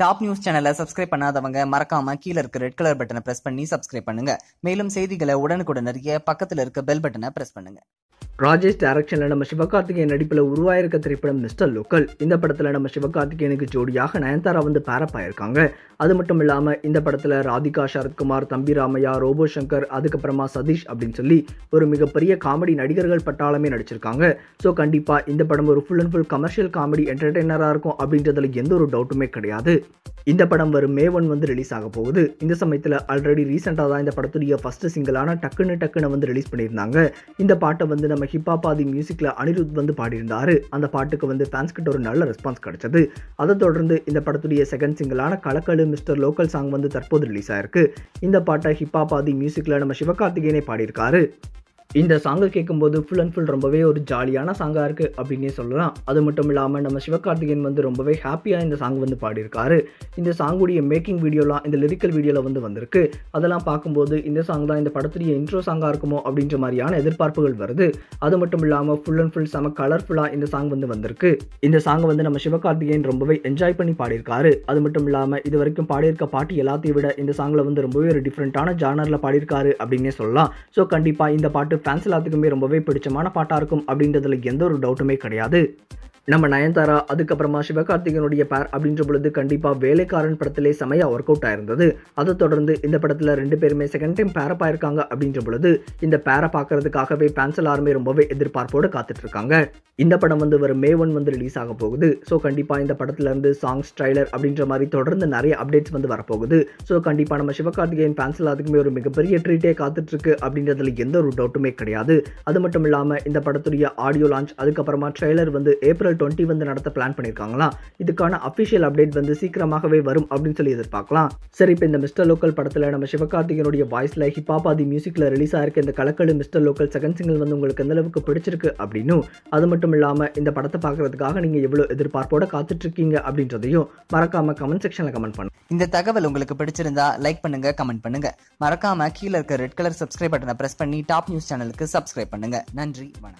top news சேனலை subscribe பண்ணாதவங்க மறக்காம கீழே இருக்க ரெட் கலர் பட்டனை பிரஸ் பண்ணி சப்ஸ்கிரைப் பண்ணுங்க மேலும் செய்திகளை உடனுக்குடன் அறிய பக்கத்தில் இருக்க பெல் பட்டனை பிரஸ் பண்ணுங்க ராஜேஷ் டைரக்ஷனில் நம்ம சிவகார்த்திகேயன் நடிப்பில் உருவாயிருக்க திரைப்படம் மிஸ்டர் லோக்கல் இந்த படத்தில் நம்ம சிவகார்த்திகேயனுக்கு ஜோடியாக நயன்தாரா வந்து பேரப் ஆயிருக்காங்க அது மட்டும் இல்லாமல் இந்த படத்தில் ராதிகா சரத்குமார் தம்பி ராமையா ரோபோ சங்கர் அதுக்கப்புறமா சதீஷ் அப்படின்னு சொல்லி ஒரு மிகப்பெரிய காமெடி நடிகர்கள் பட்டாளமே நடிச்சிருக்காங்க ஸோ கண்டிப்பாக இந்த படம் ஒரு full and full commercial comedy என்டர்டெய்னராக இருக்கும் அப்படின்றதுல எந்த ஒரு டவுட்டுமே கிடையாது இந்த படம் வரும் மே ஒன் வந்து ரிலீஸ் ஆக போகுது இந்த சமயத்தில் ஆல்ரெடி ரீசெண்டாக தான் இந்த படத்துடைய ஃபஸ்ட்டு சிங்கிளான டக்குன்னு டக்குன்னு வந்து ரிலீஸ் பண்ணியிருந்தாங்க இந்த பாட்டை வந்து வந்து நம்ம ஹிப்பாபாதி மியூசிக்கில் அனிருத் வந்து பாடியிருந்தார் அந்த பாட்டுக்கு வந்து ஃபேன்ஸ் கிட்ட ஒரு நல்ல ரெஸ்பான்ஸ் கிடைச்சது அதை தொடர்ந்து இந்த படத்துடைய செகண்ட் சிங்கிளான கலக்கலு மிஸ்டர் லோக்கல் சாங் வந்து தற்போது ரிலீஸ் ஆயிருக்கு இந்த பாட்டை ஹிப்பாபாதி மியூசிக்கில் நம்ம சிவகார்த்திகேயனே பாடியிருக்காரு இந்த சாங்கை கேட்கும்போது ஃபுல் அண்ட் ஃபுல் ரொம்பவே ஒரு ஜாலியான சாங்காக இருக்குது அப்படின்னே சொல்லலாம் அது மட்டும் இல்லாமல் நம்ம சிவகார்த்திகேயன் வந்து ரொம்பவே ஹாப்பியாக இந்த சாங் வந்து பாடியிருக்காரு இந்த சாங்குடைய மேக்கிங் வீடியோலாம் இந்த லிரிக்கல் வீடியோவில் வந்து வந்திருக்கு அதெல்லாம் பார்க்கும்போது இந்த சாங் தான் இந்த படத்துடைய இன்ட்ரோ சாங்காக இருக்குமோ அப்படின்ற மாதிரியான எதிர்பார்ப்புகள் வருது அது மட்டும் இல்லாமல் ஃபுல் அண்ட் ஃபுல் செம கலர்ஃபுல்லாக இந்த சாங் வந்து வந்திருக்கு இந்த சாங்கை வந்து நம்ம சிவகார்த்திகேயன் ரொம்பவே என்ஜாய் பண்ணி பாடியிருக்காரு அது மட்டும் இல்லாமல் இது வரைக்கும் பாடியிருக்க பாட்டு எல்லாத்தையும் விட இந்த சாங்கில் வந்து ரொம்பவே ஒரு டிஃப்ரெண்ட்டான ஜானரில் பாடியிருக்காரு அப்படின்னே சொல்லலாம் ஸோ கண்டிப்பாக இந்த பாட்டு ஃபேன்ஸ் எல்லாத்துக்குமே ரொம்பவே பிடிச்சமான பாட்டாக இருக்கும் அப்படின்றதுல எந்த ஒரு டவுட்டுமே கிடையாது நம்ம நயன்தாரா அதுக்கப்புறமா சிவகார்த்திகனுடைய பேர் அப்படின்ற பொழுது கண்டிப்பாக வேலைக்காரன் படத்திலே செமையா ஒர்க் அவுட் ஆயிருந்தது அதை தொடர்ந்து இந்த படத்தில் ரெண்டு பேருமே செகண்ட் டைம் பேரப் ஆயிருக்காங்க அப்படின்ற பொழுது இந்த பேரை பார்க்கறதுக்காகவே ஃபேன்ஸ் எல்லாருமே ரொம்பவே எதிர்பார்ப்போடு காத்துட்டு இருக்காங்க இந்த படம் வந்து வரும் மே ஒன் வந்து ரிலீஸ் ஆக போகுது ஸோ கண்டிப்பாக இந்த படத்துல இருந்து சாங்ஸ் ட்ரைலர் அப்படின்ற மாதிரி தொடர்ந்து நிறைய அப்டேட்ஸ் வந்து வரப்போகுது ஸோ கண்டிப்பாக நம்ம சிவகார்த்திகேயன் ஃபேன்ஸ் எல்லாத்துக்குமே ஒரு மிகப்பெரிய ட்ரீட்டே இருக்கு அப்படின்றதுல எந்த ஒரு டவுட்டுமே கிடையாது அது மட்டும் இல்லாமல் இந்த படத்துடைய ஆடியோ லான்ச் அதுக்கப்புறமா ட்ரெய்லர் வந்து ஏப்ரல் டுவெண்ட்டி வந்து நடத்த பிளான் பண்ணியிருக்காங்களா இதுக்கான அஃபிஷியல் அப்டேட் வந்து சீக்கிரமாகவே வரும் அப்படின்னு சொல்லி எதிர்பார்க்கலாம் சரி இப்போ இந்த மிஸ்டர் லோக்கல் படத்தில் நம்ம சிவகார்த்திகனுடைய வாய்ஸில் ஹிப்ஹாப் ஆதி மியூசிக்கில் ரிலீஸ் ஆகிருக்க இந்த கலக்கல் மிஸ்டர் லோக்கல் செகண்ட் சிங்கிள் வந்து உங்களுக்கு எந்த அளவுக்கு பிடிச்சிருக்கு அப்படின்னு அது மட்டும் இல்லாமல் இந்த படத்தை பார்க்குறதுக்காக நீங்கள் எவ்வளோ எதிர்பார்ப்போட காத்துட்ருக்கீங்க அப்படின்றதையும் மறக்காமல் கமெண்ட் செக்ஷனில் கமெண்ட் பண்ணு இந்த தகவல் உங்களுக்கு பிடிச்சிருந்தா லைக் பண்ணுங்க கமெண்ட் பண்ணுங்க மறக்காம கீழே இருக்க ரெட் கலர் சப்ஸ்கிரைப் பட்டனை பிரஸ் பண்ணி டாப் நியூஸ் சேனலுக்கு சப்ஸ்கிரைப் பண்ணுங்க நன்றி வணக்கம்